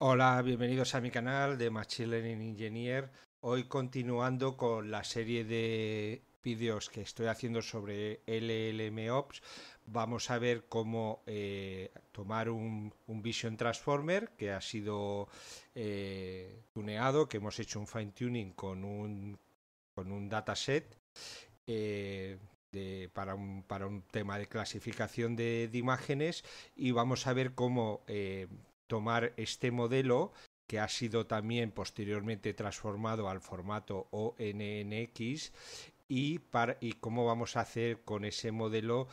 Hola, bienvenidos a mi canal de Machine Learning Engineer. Hoy continuando con la serie de vídeos que estoy haciendo sobre LLMOps, vamos a ver cómo eh, tomar un, Vision Transformer que ha sido eh, tuneado, que hemos hecho un fine tuning con un, un dataset. Eh, para, un, para, un, tema de clasificación de, imágenes y vamos a ver cómo tomar este modelo que ha sido también posteriormente transformado al formato ONNX y, y cómo vamos a hacer con ese modelo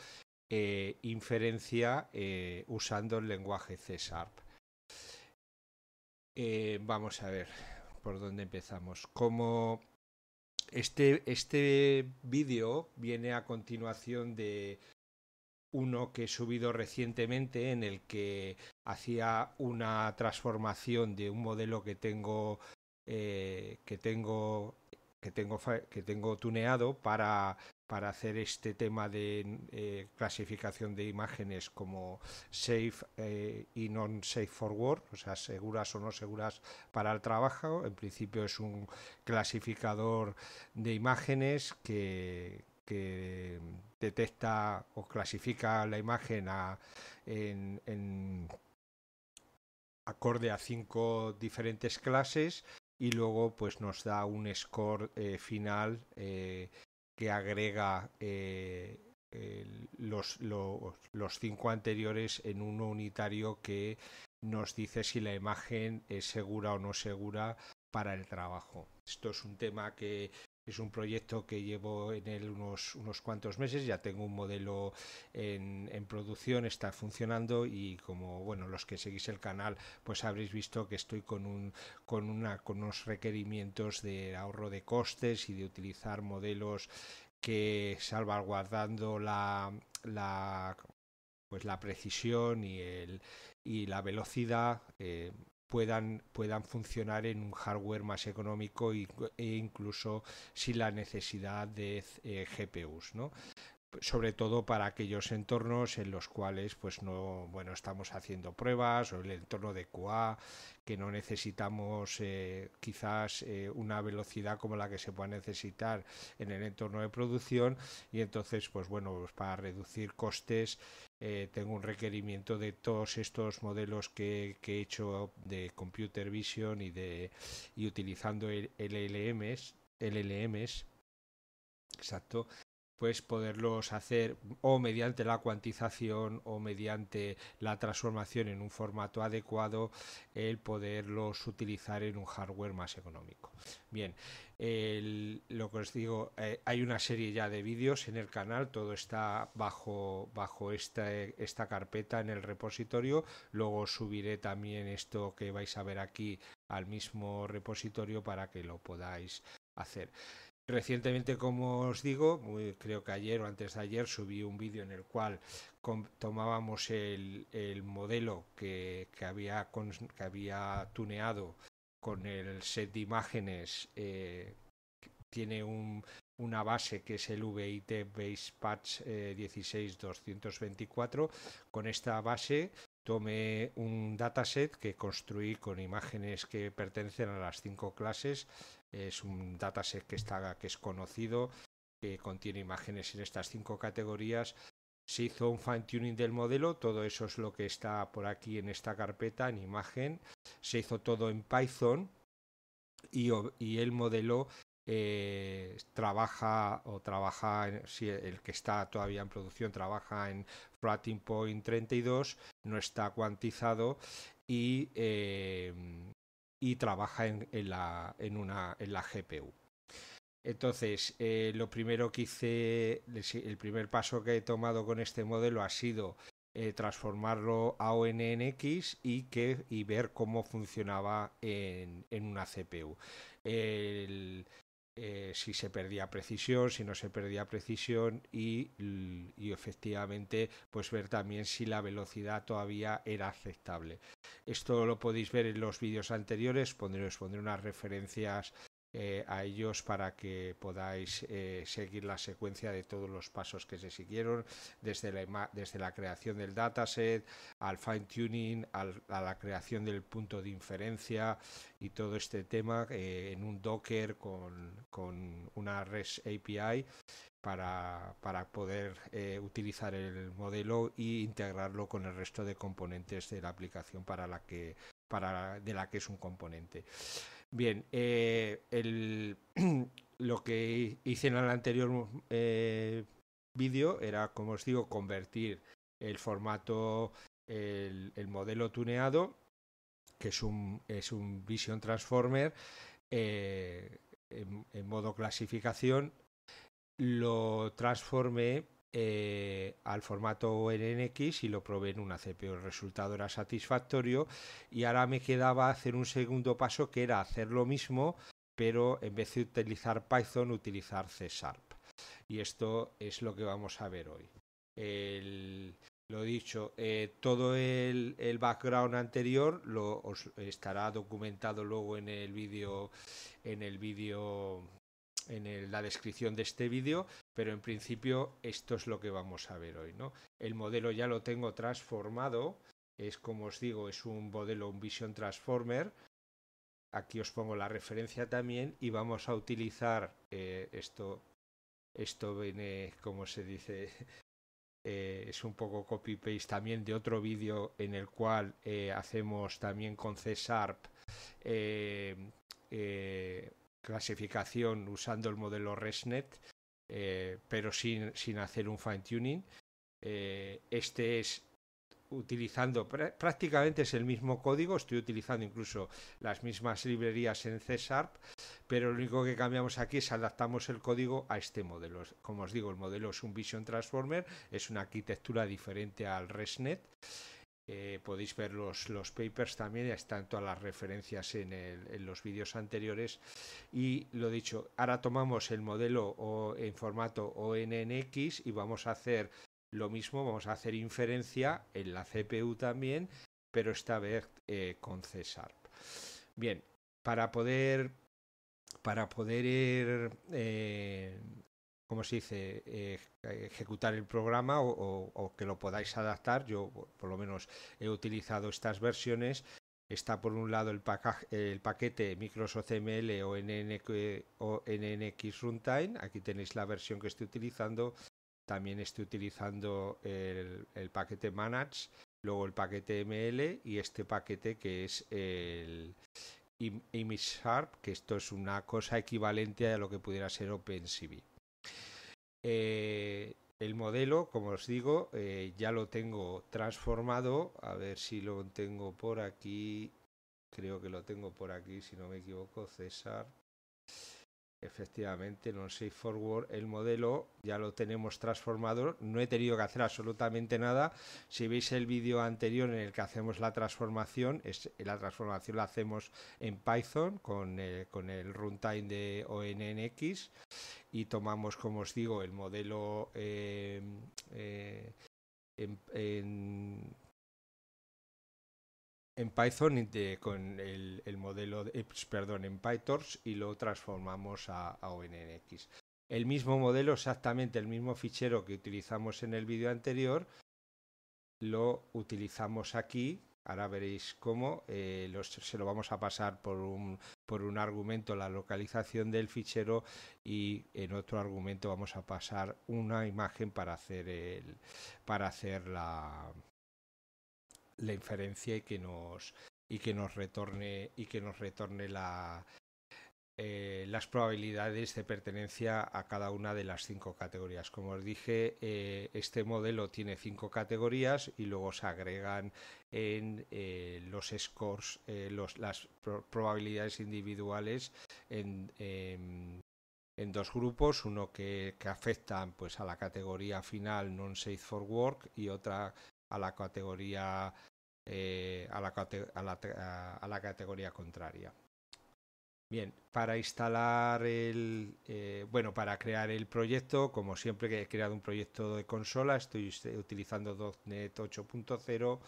eh, inferencia eh, usando el lenguaje C Sharp. Eh, vamos a ver por dónde empezamos. Como este, este vídeo viene a continuación de uno que he subido recientemente en el que hacía una transformación de un modelo que tengo eh, que tengo que tengo que tengo tuneado para para hacer este tema de eh, clasificación de imágenes como safe eh, y non safe for work, o sea, seguras o no seguras para el trabajo. En principio es un clasificador de imágenes que, que detecta o clasifica la imagen en, acorde a cinco diferentes clases y luego pues nos da un score eh, final eh, que agrega eh, los, cinco anteriores en uno unitario que nos dice si la imagen es segura o no segura para el trabajo. Esto es un tema que es un proyecto que llevo en él unos, cuantos meses, ya tengo un modelo en, producción, está funcionando y como bueno, los que seguís el canal, pues habréis visto que estoy con un con una con unos requerimientos de ahorro de costes y de utilizar modelos que salvaguardando la, la pues la precisión y el y la velocidad eh, puedan, puedan funcionar en un hardware más económico e incluso sin la necesidad de eh, GPUs, ¿no? sobre todo para aquellos entornos en los cuales pues no bueno estamos haciendo pruebas o el entorno de QA que no necesitamos eh, quizás eh, una velocidad como la que se pueda necesitar en el entorno de producción y entonces pues bueno pues, para reducir costes eh, tengo un requerimiento de todos estos modelos que, he hecho de computer vision y de y utilizando LLMs, LLMs exacto, pues poderlos hacer o mediante la cuantización o mediante la transformación en un formato adecuado, el poderlos utilizar en un hardware más económico. Bien, lo que os digo, eh, hay una serie ya de vídeos en el canal, todo está bajo, bajo esta, esta carpeta en el repositorio, luego subiré también esto que vais a ver aquí al mismo repositorio para que lo podáis hacer. Recientemente, como os digo, creo que ayer o antes de ayer subí un vídeo en el cual tomábamos el, modelo que, había que había tuneado con el set de imágenes. Eh, tiene una base que es el VIT Base Patch eh, 16224. Con esta base tomé un dataset que construí con imágenes que pertenecen a las cinco clases es un dataset que, está, que es conocido, que contiene imágenes en estas cinco categorías. Se hizo un fine tuning del modelo, todo eso es lo que está por aquí en esta carpeta, en imagen. Se hizo todo en Python y, el modelo eh, trabaja o trabaja, si el que está todavía en producción trabaja en Floating Point 32, no está cuantizado y eh, y trabaja en, la, en, GPU. Entonces, eh, lo primero que hice, el primer paso que he tomado con este modelo ha sido eh, transformarlo a ONNX y, que, y ver cómo funcionaba en, una CPU. Eh, si se perdía precisión, si no se perdía precisión y, y efectivamente pues ver también si la velocidad todavía era aceptable. Esto lo podéis ver en los vídeos anteriores, pondré, os pondré unas referencias eh, a ellos para que podáis eh, seguir la secuencia de todos los pasos que se siguieron, desde la, desde la creación del dataset, al fine tuning, a la creación del punto de inferencia y todo este tema eh, en un Docker con, una REST API para, poder utilizar el modelo e integrarlo con el resto de componentes de la aplicación para la que para de la que es un componente. Bien, eh, el, lo que hice en el anterior eh, vídeo era, como os digo, convertir el formato, el, modelo tuneado, que es un, Vision Transformer, eh, en, en, modo clasificación, lo transformé eh, al formato NNX y lo probé en una CPU. El resultado era satisfactorio y ahora me quedaba hacer un segundo paso que era hacer lo mismo, pero en vez de utilizar Python, utilizar C Y esto es lo que vamos a ver hoy. lo dicho, eh, todo el, background anterior lo estará documentado luego en el vídeo, en el vídeo, en la descripción de este vídeo, pero en principio esto es lo que vamos a ver hoy. El modelo ya lo tengo transformado, es como os digo, es un modelo, un Vision Transformer. Aquí os pongo la referencia también y vamos a utilizar eh, esto. Esto viene, como se dice, eh, es un poco copy-paste también de otro vídeo en el cual eh, hacemos también con C Sharp clasificación usando el modelo ResNet eh, pero sin, hacer un fine tuning. Eh, este es utilizando prácticamente es el mismo código, estoy utilizando incluso las mismas librerías en C pero lo único que cambiamos aquí es adaptamos el código a este modelo. Como os digo, el modelo es un Vision Transformer, es una arquitectura diferente al ResNet. Eh, podéis ver los, papers también, están todas las referencias en, los vídeos anteriores. Y lo dicho, ahora tomamos el modelo o, en formato ONNX y vamos a hacer lo mismo, vamos a hacer inferencia en la CPU también, pero esta vez eh, con C Bien, para poder, para poder eh, ¿cómo se dice?, eh, ejecutar el programa o, que lo podáis adaptar. Yo, por lo menos, he utilizado estas versiones. Está por un lado el, el paquete Microsoft ML o, NNX Runtime. Aquí tenéis la versión que estoy utilizando. También estoy utilizando el, el paquete Manage, luego el paquete ML y este paquete que es el, ImageSharp, que esto es una cosa equivalente a lo que pudiera ser OpenCV. Eh, el modelo, como os digo, eh, ya lo tengo transformado. A ver si lo tengo por aquí. Creo que lo tengo por aquí, si no me equivoco, César. Efectivamente, en Safe Forward el modelo ya lo tenemos transformado. No he tenido que hacer absolutamente nada. Si veis el vídeo anterior en el que hacemos la transformación, es, la transformación la hacemos en Python con eh, el, runtime de ONNX y tomamos, como os digo, el modelo eh, eh, en en Python con el, modelo, de, eh, pues, perdón, en PyTorch y lo transformamos a, ONNX. El mismo modelo, exactamente el mismo fichero que utilizamos en el vídeo anterior, lo utilizamos aquí. Ahora veréis cómo eh, se lo vamos a pasar por un, por un argumento la localización del fichero y en otro argumento vamos a pasar una imagen para hacer, el, para hacer la, la inferencia y que nos y que nos retorne y que nos retorne la, eh, las probabilidades de pertenencia a cada una de las cinco categorías. Como os dije, eh, este modelo tiene cinco categorías y luego se agregan en eh, los scores las probabilidades individuales en, en, dos grupos, uno que, que pues, a la categoría final non-safe for work y otra a la categoría eh, a, la, categoría contraria. Bien, para instalar el eh, bueno, para crear el proyecto, como siempre que he creado un proyecto de consola, estoy utilizando .NET 8.0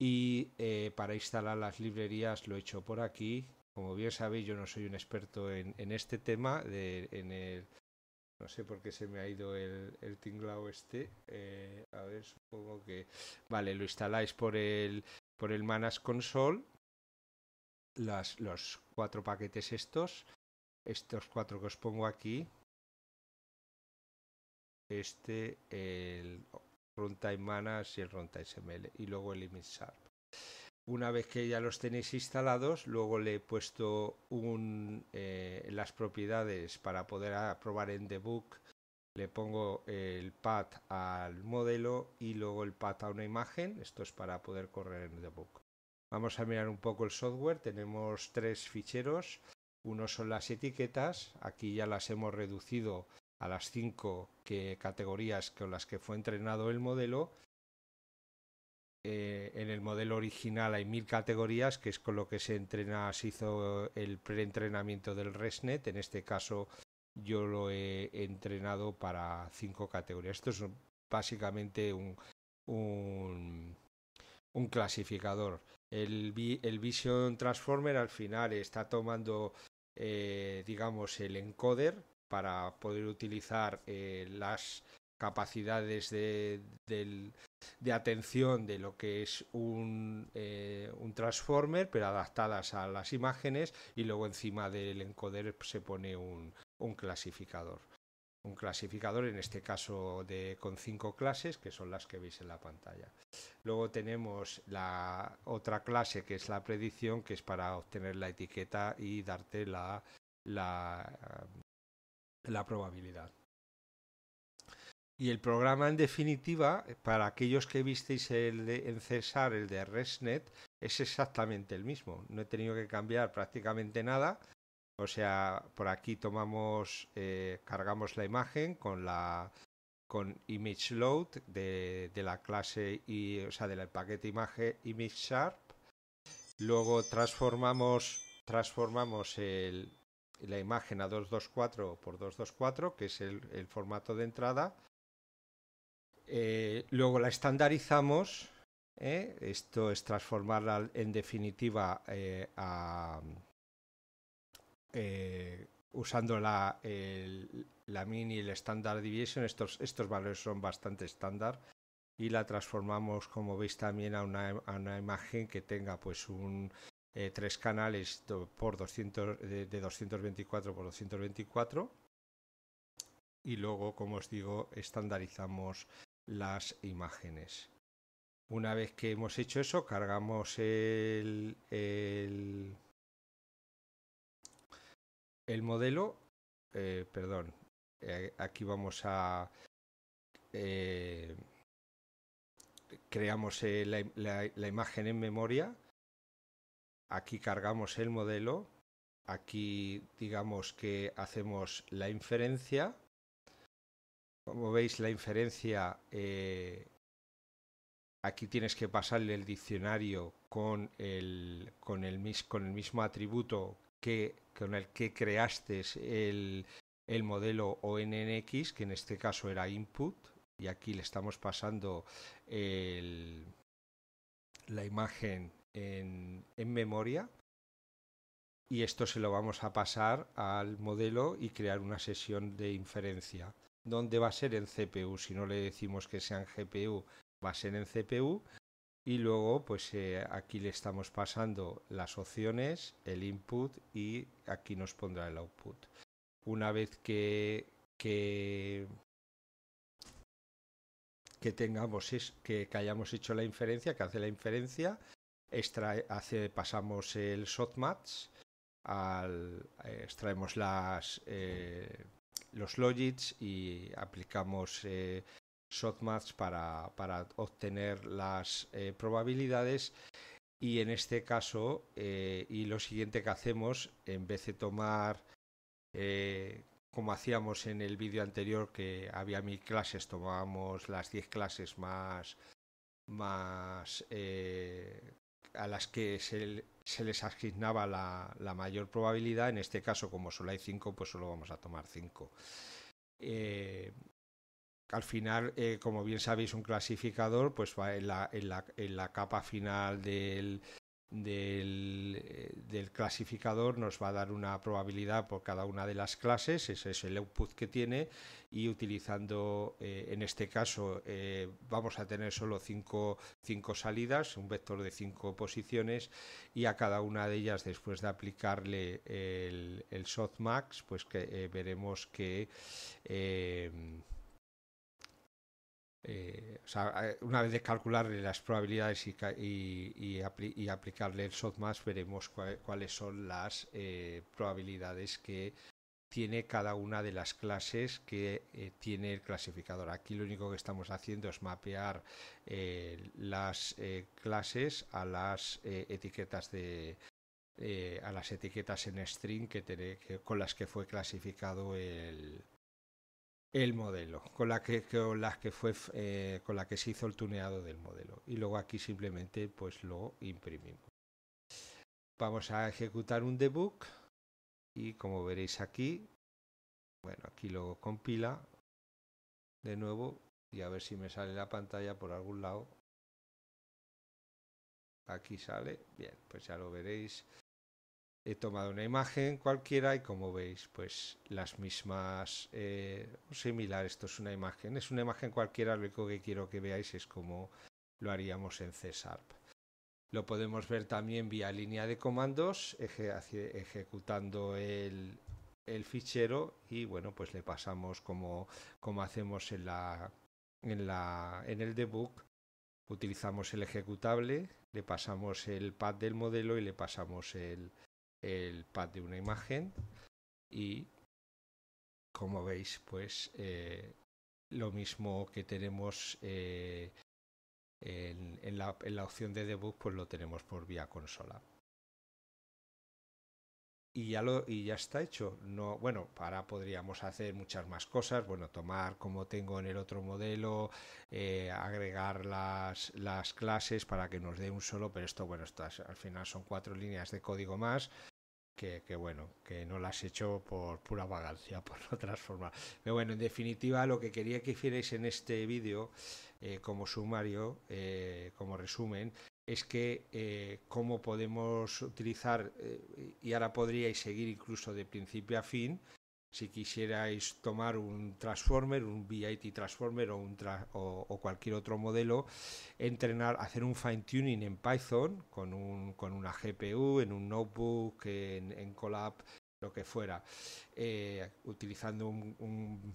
y eh, para instalar las librerías lo he hecho por aquí. Como bien sabéis, yo no soy un experto en, este tema, de, en no sé por qué se me ha ido el, el tinglao este. Eh, a ver, supongo que... Vale, lo instaláis por el, por el Manas Console. los cuatro paquetes estos. Estos cuatro que os pongo aquí. Este, el Runtime Manas y el Runtime SML. Y luego el Image una vez que ya los tenéis instalados, luego le he puesto eh, las propiedades para poder probar en debug. Le pongo el path al modelo y luego el path a una imagen. Esto es para poder correr en debug. Vamos a mirar un poco el software. Tenemos tres ficheros. Uno son las etiquetas. Aquí ya las hemos reducido a las cinco categorías con las que fue entrenado el modelo eh, en el modelo original hay mil categorías, que es con lo que se entrena, se hizo el preentrenamiento del ResNet. En este caso, yo lo he entrenado para cinco categorías. Esto es básicamente un, un, clasificador. El, Vision Transformer al final está tomando, eh, digamos, el encoder para poder utilizar eh, las capacidades de, del, de atención de lo que es eh, un, transformer, pero adaptadas a las imágenes y luego encima del encoder se pone un, clasificador. Un clasificador en este caso de, con cinco clases que son las que veis en la pantalla. Luego tenemos la otra clase que es la predicción que es para obtener la etiqueta y darte la, la, la probabilidad. Y el programa, en definitiva, eh, para aquellos que visteis el de, en cesar el de Resnet, es exactamente el mismo. No he tenido que cambiar prácticamente nada. O sea, por aquí tomamos, eh, cargamos la imagen con la con image load de, la clase y o sea del paquete imagen image sharp luego transformamos transformamos la imagen a 224 por 224 que es el formato de entrada eh, luego la estandarizamos. Eh, esto es transformarla en definitiva eh, usando la, la mini y el standard deviation. Estos, valores son bastante estándar. Y la transformamos, como veis, también a una, imagen que tenga pues un, tres canales por 200, de, de, 224 por 224 y luego como os digo estandarizamos las imágenes. Una vez que hemos hecho eso, cargamos el, modelo. Eh, perdón, eh, aquí vamos a... Eh, creamos la imagen en memoria. Aquí cargamos el modelo. Aquí digamos que hacemos la inferencia como veis la inferencia, eh, aquí tienes que pasarle el diccionario con el, con el, mis, con el mismo atributo que, con el que creaste el, el modelo ONNX, que en este caso era input, y aquí le estamos pasando el, la imagen en, en memoria. Y esto se lo vamos a pasar al modelo y crear una sesión de inferencia donde va a ser en CPU. Si no le decimos que sean GPU, va a ser en CPU. Y luego, pues eh, aquí le estamos pasando las opciones, el input y aquí nos pondrá el output. Una vez que, que, tengamos es, que, hayamos hecho la inferencia, que hace la inferencia, extrae, hace, pasamos el sotmats al, eh, extraemos las. Eh, los logits y aplicamos eh, para, para, obtener las eh, probabilidades. Y en este caso, eh, y lo siguiente que hacemos, en vez de tomar, eh, como hacíamos en el vídeo anterior, que había mil clases, tomábamos las 10 clases más, más a las que se, se les asignaba la, la, mayor probabilidad. En este caso, como solo hay 5, pues solo vamos a tomar 5. Eh, al final, eh, como bien sabéis, un clasificador pues va en la, en la, en la capa final del, eh, del, clasificador nos va a dar una probabilidad por cada una de las clases, ese es el output que tiene, y utilizando eh, en este caso eh, vamos a tener solo cinco, salidas, un vector de cinco posiciones, y a cada una de ellas después de aplicarle el, softmax, pues que veremos que eh, eh, una vez de calcularle las probabilidades y, aplicarle el softmax veremos cuáles son las eh, probabilidades que tiene cada una de las clases que tiene el clasificador. Aquí lo único que estamos haciendo es mapear las clases a las etiquetas de a las etiquetas en string que, que con las que fue clasificado el, el modelo con la que con las que fue eh, con la que se hizo el tuneado del modelo y luego aquí simplemente pues lo imprimimos vamos a ejecutar un debug y como veréis aquí bueno aquí lo compila de nuevo y a ver si me sale la pantalla por algún lado aquí sale bien pues ya lo veréis he tomado una imagen cualquiera y como veis, pues las mismas eh, similar. Esto es una imagen, es una imagen cualquiera. Lo único que quiero que veáis es cómo lo haríamos en C Lo podemos ver también vía línea de comandos, ejecutando el, el, fichero y bueno, pues le pasamos como, como hacemos en la en la en el debug utilizamos el ejecutable, le pasamos el pad del modelo y le pasamos el, el pad de una imagen y como veis pues eh, lo mismo que tenemos eh, en, la, en, la, opción de debug pues lo tenemos por vía consola y ya lo y ya está hecho no bueno para podríamos hacer muchas más cosas bueno tomar como tengo en el otro modelo eh, agregar las, las clases para que nos dé un solo pero esto bueno estas al final son cuatro líneas de código más que, bueno, que no las has hecho por pura vagancia, por otras formas. Pero bueno, en definitiva, lo que quería que hicierais en este vídeo, eh, como sumario, eh, como resumen, es que eh, cómo podemos utilizar, y ahora podríais seguir incluso de principio a fin, si quisierais tomar un transformer, un VIT transformer o, un o, cualquier otro modelo, entrenar, hacer un fine tuning en Python con, un, con una GPU, en un notebook, en, Colab, lo que fuera, eh, utilizando un,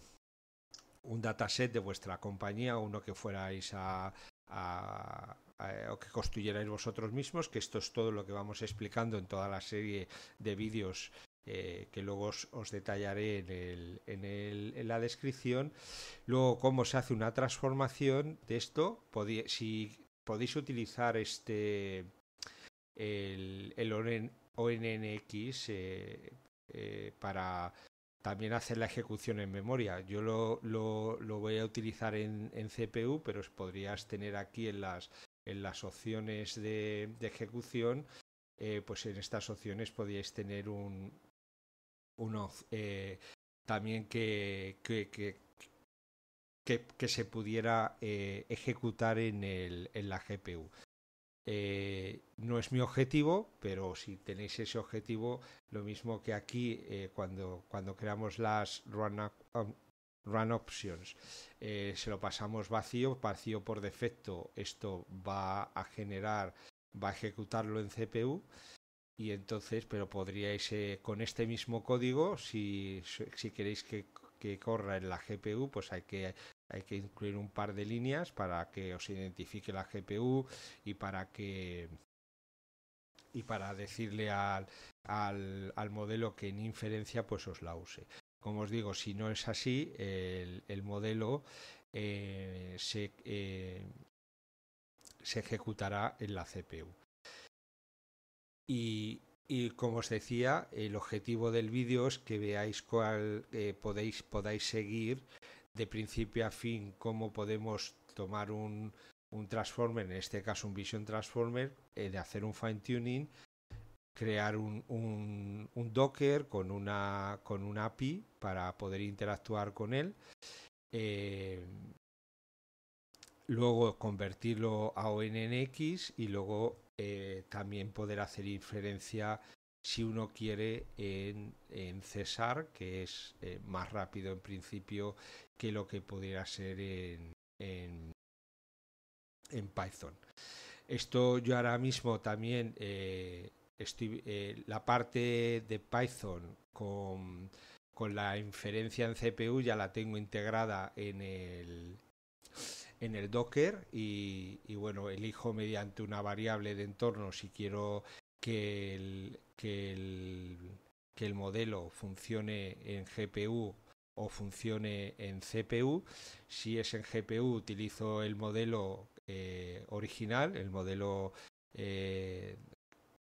un, dataset de vuestra compañía o uno que fuerais a o que construyerais vosotros mismos, que esto es todo lo que vamos explicando en toda la serie de vídeos eh, que luego os, detallaré en, la descripción. Luego, cómo se hace una transformación de esto. si podéis utilizar este el, el ONNX eh, eh, para también hacer la ejecución en memoria. Yo lo, voy a utilizar en, CPU, pero os podrías tener aquí en las, en las opciones de, ejecución pues en estas opciones podéis tener un, unos eh, también que, que, que, se pudiera eh, ejecutar en, el, en la GPU. Eh, no es mi objetivo, pero si tenéis ese objetivo, lo mismo que aquí cuando, cuando creamos las run, um, options, se lo pasamos vacío, vacío por defecto, esto va a generar, va a ejecutarlo en CPU y entonces, pero podríais eh, con este mismo código, si, queréis que, corra en la GPU, pues hay que, hay que incluir un par de líneas para que os identifique la GPU y para que y para decirle al, modelo que en inferencia pues os la use. Como os digo, si no es así, el, modelo eh, eh, se ejecutará en la CPU. Y, como os decía, el objetivo del vídeo es que veáis cuál eh, podéis, podáis seguir de principio a fin cómo podemos tomar un, transformer, en este caso un vision transformer, eh, de hacer un fine tuning, crear un, docker con una, con una API para poder interactuar con él. Eh, luego convertirlo a ONNX y luego eh, también poder hacer inferencia si uno quiere en, en César, que es eh, más rápido en principio que lo que pudiera ser en, en, Python. Esto yo ahora mismo también eh, estoy, la parte de Python con, con la inferencia en CPU ya la tengo integrada en el en el Docker y, bueno, elijo mediante una variable de entorno si quiero que el, que el, modelo funcione en GPU o funcione en CPU. Si es en GPU utilizo el modelo eh, original, el modelo eh,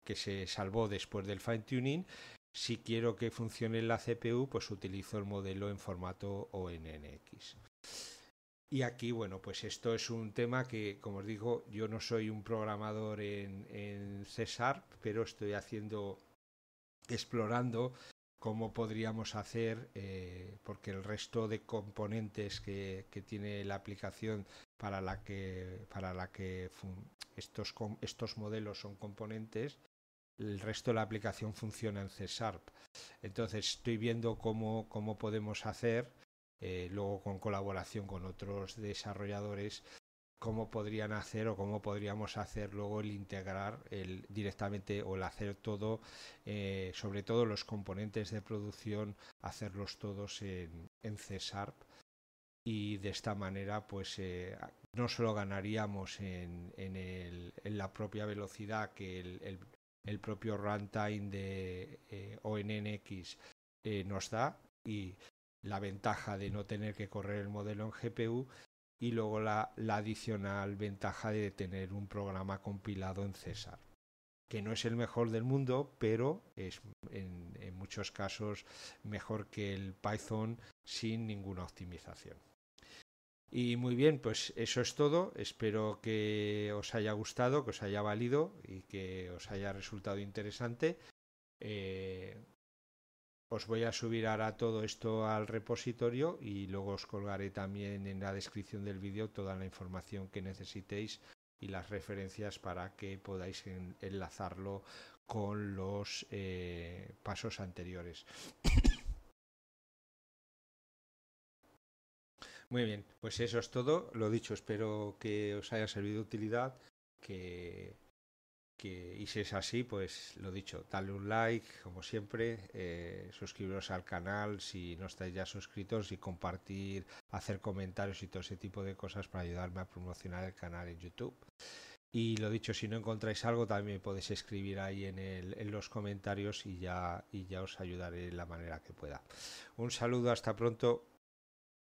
que se salvó después del fine tuning. Si quiero que funcione en la CPU, pues utilizo el modelo en formato ONNX. Y aquí, bueno, pues esto es un tema que, como os digo, yo no soy un programador en, en C pero estoy haciendo, explorando cómo podríamos hacer, eh, porque el resto de componentes que, tiene la aplicación para la que, para la que estos, modelos son componentes, el resto de la aplicación funciona en C Entonces estoy viendo cómo podemos hacer eh, luego con colaboración con otros desarrolladores, cómo podrían hacer o cómo podríamos hacer luego el integrar el directamente o el hacer todo, eh, sobre todo los componentes de producción, hacerlos todos en, en C y de esta manera pues eh, no solo ganaríamos en, en, la propia velocidad que el, propio runtime de ONNX nos da y la ventaja de no tener que correr el modelo en GPU y luego la, adicional ventaja de tener un programa compilado en César que no es el mejor del mundo, pero es en, muchos casos mejor que el Python sin ninguna optimización. Y muy bien, pues eso es todo. Espero que os haya gustado, que os haya valido y que os haya resultado interesante. Eh, os voy a subir ahora todo esto al repositorio y luego os colgaré también en la descripción del vídeo toda la información que necesitéis y las referencias para que podáis enlazarlo con los eh, pasos anteriores. Muy bien, pues eso es todo. Lo dicho, espero que os haya servido de utilidad, que y si es así, pues lo dicho, dale un like, como siempre, eh, suscribiros al canal si no estáis ya suscritos y compartir, hacer comentarios y todo ese tipo de cosas para ayudarme a promocionar el canal en YouTube. Y lo dicho, si no encontráis algo, también podéis escribir ahí en, en los comentarios y ya, y ya os ayudaré de la manera que pueda. Un saludo, hasta pronto.